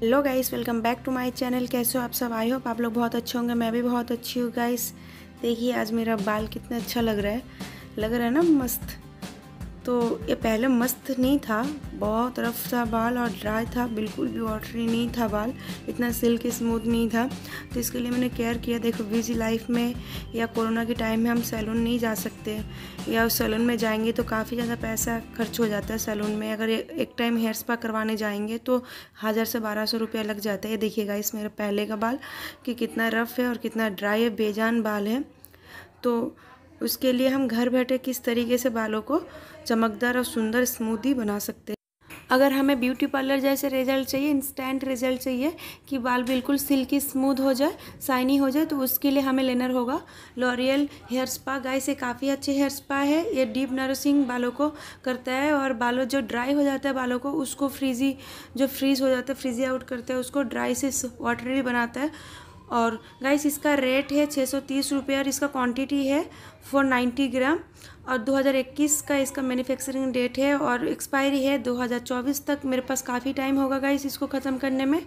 hello guys welcome back to my channel कैसे हो आप सब आई होप आप लोग बहुत अच्छे होंगे मैं भी बहुत अच्छी हूँ गाइस देखिए आज मेरा बाल कितना अच्छा लग रहा है लग रहा है ना मस्त तो ये पहले मस्त नहीं था बहुत रफ था बाल और ड्राई था बिल्कुल भी वाटरी नहीं था बाल इतना सिल्क स्मूथ नहीं था तो इसके लिए मैंने केयर किया देखो बिजी लाइफ में या कोरोना के टाइम में हम सैलून नहीं जा सकते या उस सैलून में जाएंगे तो काफ़ी ज़्यादा पैसा खर्च हो जाता है सैलून में अगर एक टाइम हेयर स्पा करवाने जाएंगे तो हज़ार से बारह सौ रुपया लग जाता है ये देखिएगा इस मेरा पहले का बाल कि कितना रफ़ है और कितना ड्राई है बेजान बाल है तो उसके लिए हम घर बैठे किस तरीके से बालों को चमकदार और सुंदर स्मूदी बना सकते हैं अगर हमें ब्यूटी पार्लर जैसे रिजल्ट चाहिए इंस्टेंट रिजल्ट चाहिए कि बाल बिल्कुल सिल्की स्मूथ हो जाए शाइनी हो जाए तो उसके लिए हमें लेनर होगा लॉरियल हेयर स्पा गाय से काफ़ी अच्छे हेयर स्पा है ये डीप नरिशिंग बालों को करता है और बालों जो ड्राई हो जाता है बालों को उसको फ्रीजी जो फ्रीज हो जाता है फ्रीजी आउट करता है उसको ड्राई से वाटरली बनाता है और गाइस इसका रेट है छः सौ तीस रुपये और इसका क्वांटिटी है फोर नाइन्टी ग्राम और 2021 का इसका मैन्युफैक्चरिंग डेट है और एक्सपायरी है 2024 तक मेरे पास काफ़ी टाइम होगा गाइस इसको ख़त्म करने में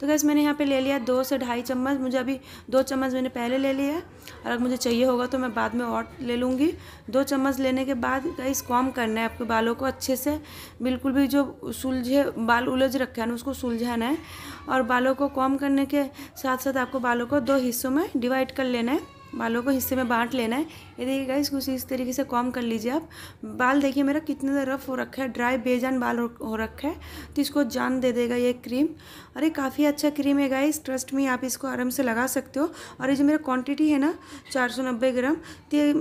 तो गैस मैंने यहाँ पे ले लिया दो से ढाई चम्मच मुझे अभी दो चम्मच मैंने पहले ले लिया और अगर मुझे चाहिए होगा तो मैं बाद में और ले लूँगी दो चम्मच लेने के बाद गाइस कॉम करना है आपके बालों को अच्छे से बिल्कुल भी जो सुलझे बाल उलझ रखे हैं उसको सुलझाना है और बालों को कॉम करने के साथ साथ आपको बालों को दो हिस्सों में डिवाइड कर लेना है बालों को हिस्से में बांट लेना है ये देखिए गाइस कुछ इस तरीके से कॉम कर लीजिए आप बाल देखिए मेरा कितना रफ हो रखा है ड्राई बेजान बाल हो रखा है तो इसको जान दे देगा ये क्रीम और ये काफ़ी अच्छा क्रीम है गाइस ट्रस्ट में आप इसको आराम से लगा सकते हो और ये जो मेरा क्वान्टिटी है ना चार ग्राम तो ये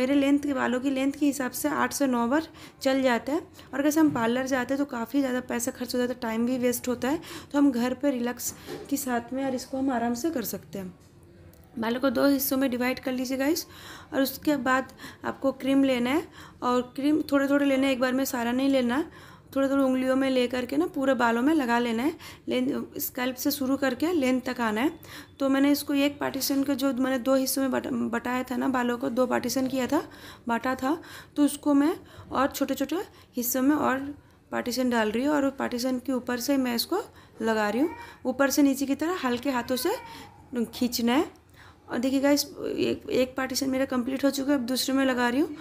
मेरे लेंथ के बालों की लेंथ के हिसाब से आठ से नौ बार चल जाता है और कैसे हम पार्लर जाते हैं तो काफ़ी ज़्यादा पैसा खर्च हो जाता है टाइम भी वेस्ट होता है तो हम घर पर रिलैक्स के साथ में और इसको हम आराम से कर सकते हैं बालों को दो हिस्सों में डिवाइड कर लीजिएगा इस और उसके बाद आपको क्रीम लेना है और क्रीम थोड़े थोड़े लेना है एक बार में सारा नहीं लेना थोड़े थोड़े उंगलियों में ले करके ना पूरे बालों में लगा लेना है लेन स्कैल्प से शुरू करके लेंथ तक आना है तो मैंने इसको एक पार्टीशन का जो मैंने दो हिस्सों में बट, बटाया था ना बालों को दो पार्टीशन किया था बांटा था तो उसको मैं और छोटे छोटे हिस्सों में और पार्टीशन डाल रही हूँ और पार्टीशन के ऊपर से मैं इसको लगा रही हूँ ऊपर से नीचे की तरह हल्के हाथों से खींचना है और देखिए गाइस एक एक पार्टीशन मेरा कंप्लीट हो चुका है अब दूसरे में लगा रही हूँ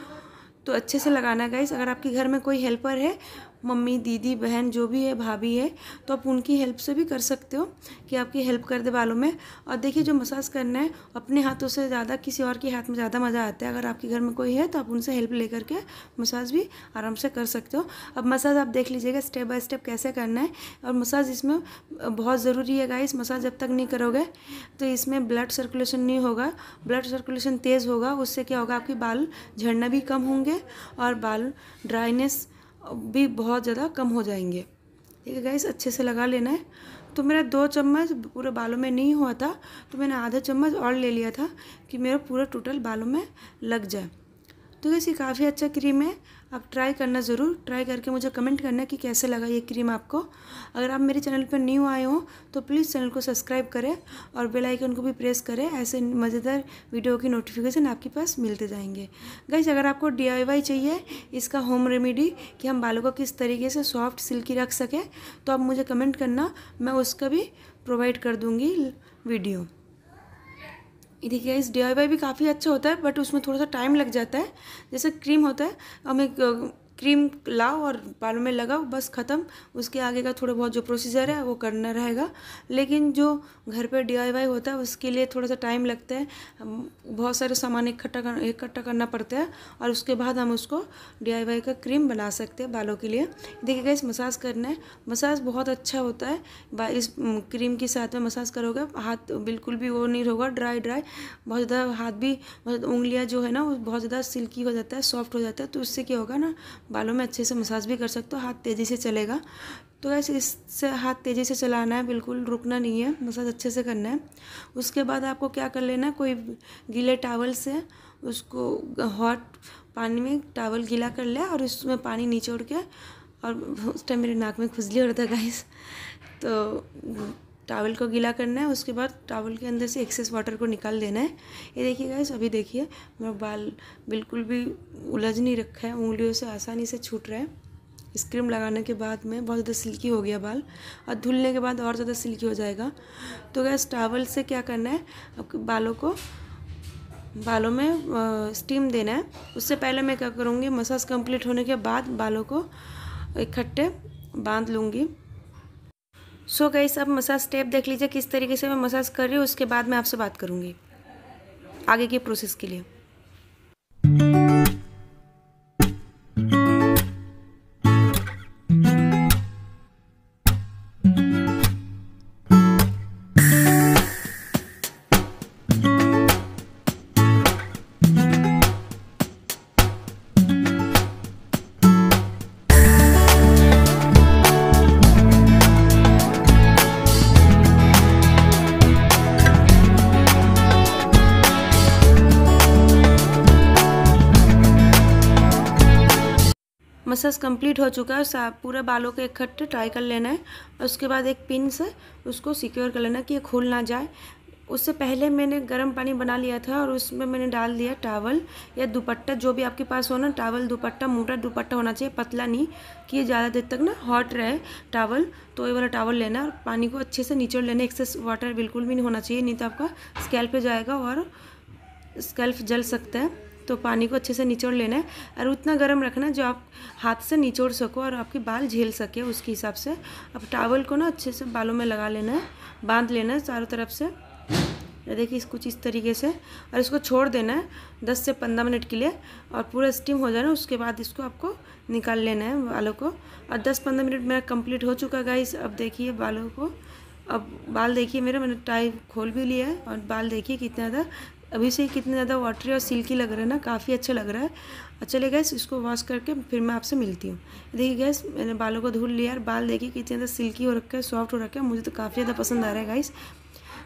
तो अच्छे से लगाना गाइस अगर आपके घर में कोई हेल्पर है मम्मी दीदी बहन जो भी है भाभी है तो आप उनकी हेल्प से भी कर सकते हो कि आपकी हेल्प कर दे बालों में और देखिए जो मसाज करना है अपने हाथों से ज़्यादा किसी और के हाथ में ज़्यादा मज़ा आता है अगर आपके घर में कोई है तो आप उनसे हेल्प ले करके मसाज भी आराम से कर सकते हो अब मसाज आप देख लीजिएगा स्टेप बाय स्टेप कैसे करना है और मसाज इसमें बहुत ज़रूरी है गाइस मसाज जब तक नहीं करोगे तो इसमें ब्लड सर्कुलेशन नहीं होगा ब्लड सर्कुलेशन तेज़ होगा उससे क्या होगा आपके बाल झड़ना भी कम होंगे और बाल ड्राइनेस भी बहुत ज़्यादा कम हो जाएंगे ठीक है गैस अच्छे से लगा लेना है तो मेरा दो चम्मच पूरे बालों में नहीं हुआ था तो मैंने आधा चम्मच और ले लिया था कि मेरा पूरा टोटल बालों में लग जाए तो वैसे काफ़ी अच्छा क्रीम है आप ट्राई करना ज़रूर ट्राई करके मुझे कमेंट करना कि कैसे लगा ये क्रीम आपको अगर आप मेरे चैनल पर न्यू आए हो तो प्लीज़ चैनल को सब्सक्राइब करें और बेल आइकन को भी प्रेस करें ऐसे मज़ेदार वीडियो की नोटिफिकेशन आपके पास मिलते जाएंगे गैस अगर आपको डी चाहिए इसका होम रेमेडी कि हम बालों को किस तरीके से सॉफ्ट सिल्की रख सकें तो आप मुझे कमेंट करना मैं उसका भी प्रोवाइड कर दूँगी वीडियो ये देखिए इस डी भी काफ़ी अच्छा होता है बट उसमें थोड़ा सा टाइम लग जाता है जैसे क्रीम होता है हमें क्रीम लाओ और बालों में लगाओ बस ख़त्म उसके आगे का थोड़ा बहुत जो प्रोसीजर है वो करना रहेगा लेकिन जो घर पर डी होता है उसके लिए थोड़ा सा टाइम लगता है बहुत सारे सामान इकट्ठा कर इकट्ठा करना पड़ता है और उसके बाद हम उसको डी का क्रीम बना सकते हैं बालों के लिए देखिएगा इस मसाज करना है मसाज बहुत अच्छा होता है इस क्रीम के साथ में मसाज करोगे हाथ बिल्कुल भी वो नहीं होगा ड्राई ड्राई बहुत ज़्यादा हाथ भी उंगलियाँ जो है ना वो बहुत ज़्यादा सिल्की हो जाता है सॉफ्ट हो जाता है तो उससे क्या होगा ना बालों में अच्छे से मसाज भी कर सकते हो हाथ तेज़ी से चलेगा तो ऐसे इससे हाथ तेज़ी से चलाना है बिल्कुल रुकना नहीं है मसाज अच्छे से करना है उसके बाद आपको क्या कर लेना है कोई गीले टावल से उसको हॉट पानी में टावल गीला कर लिया और उसमें पानी उड़ के और उस टाइम मेरे नाक में खुजली हो रहा था गाइस तो टावल को गीला करना है उसके बाद टावल के अंदर से एक्सेस वाटर को निकाल देना है ये देखिए गाइस अभी देखिए मेरा बाल बिल्कुल भी उलझ नहीं रखा है उंगलियों से आसानी से छूट रहा है स्क्रीम लगाने के बाद में बहुत ज़्यादा सिल्की हो गया बाल और धुलने के बाद और ज़्यादा सिल्की हो जाएगा तो गैस टावल से क्या करना है आपके बालों को बालों में स्टीम देना है उससे पहले मैं क्या करूँगी मसाज कंप्लीट होने के बाद बालों को इकट्ठे बांध लूँगी सो so गई अब मसाज स्टेप देख लीजिए किस तरीके से मैं मसाज कर रही हूँ उसके बाद मैं आपसे बात करूँगी आगे के प्रोसेस के लिए प्रोसेस कंप्लीट हो चुका है पूरे बालों को इकट्ठे ट्राई कर लेना है और उसके बाद एक पिन से उसको सिक्योर कर लेना कि ये खुल ना जाए उससे पहले मैंने गर्म पानी बना लिया था और उसमें मैंने डाल दिया टावल या दुपट्टा जो भी आपके पास हो ना टावल दुपट्टा मोटा दुपट्टा होना चाहिए पतला नहीं कि ये ज़्यादा देर तक ना हॉट रहे टावल तो ये वाला टावल लेना और पानी को अच्छे से निचोड़ लेना एक्सेस वाटर बिल्कुल भी नहीं होना चाहिए नहीं तो आपका स्कैल्प जाएगा और स्केल्फ जल सकता है तो पानी को अच्छे से निचोड़ लेना है और उतना गर्म रखना है जो आप हाथ से निचोड़ सको और आपके बाल झेल सके उसके हिसाब से अब टावल को ना अच्छे से बालों में लगा लेना है बांध लेना है चारों तरफ से देखिए कुछ इस तरीके से और इसको छोड़ देना है दस से पंद्रह मिनट के लिए और पूरा स्टीम हो जाना उसके बाद इसको आपको निकाल लेना है बालों को और दस पंद्रह मिनट मेरा कंप्लीट हो चुका है इस अब देखिए बालों को अब बाल देखिए मेरा मैंने टाई खोल भी लिया है और बाल देखिए कितना था अभी से ही कितने ज़्यादा वाटरी और सिल्की लग रहा है ना काफ़ी अच्छा लग रहा है और चले गैस इसको वॉश करके फिर मैं आपसे मिलती हूँ देखिए गैस मैंने बालों को धुल लिया और बाल देखिए कितने ज़्यादा सिल्की हो रखा है सॉफ्ट हो रखा है मुझे तो काफ़ी ज़्यादा पसंद आ रहा है गाइस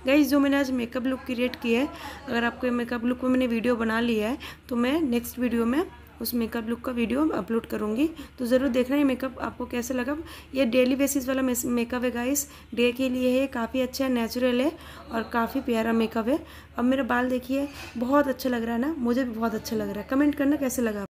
गाइस जो मैंने आज मेकअप लुक क्रिएट किया है अगर आपको मेकअप लुक में मैंने वीडियो बना लिया है तो मैं नेक्स्ट वीडियो में उस मेकअप लुक का वीडियो अपलोड करूँगी तो ज़रूर देखना ये मेकअप आपको कैसे लगा ये डेली बेसिस वाला मेकअप है गाइस डे के लिए है काफ़ी अच्छा है नेचुरल है और काफ़ी प्यारा मेकअप है अब मेरा बाल देखिए बहुत अच्छा लग रहा है ना मुझे भी बहुत अच्छा लग रहा है कमेंट करना कैसे लगा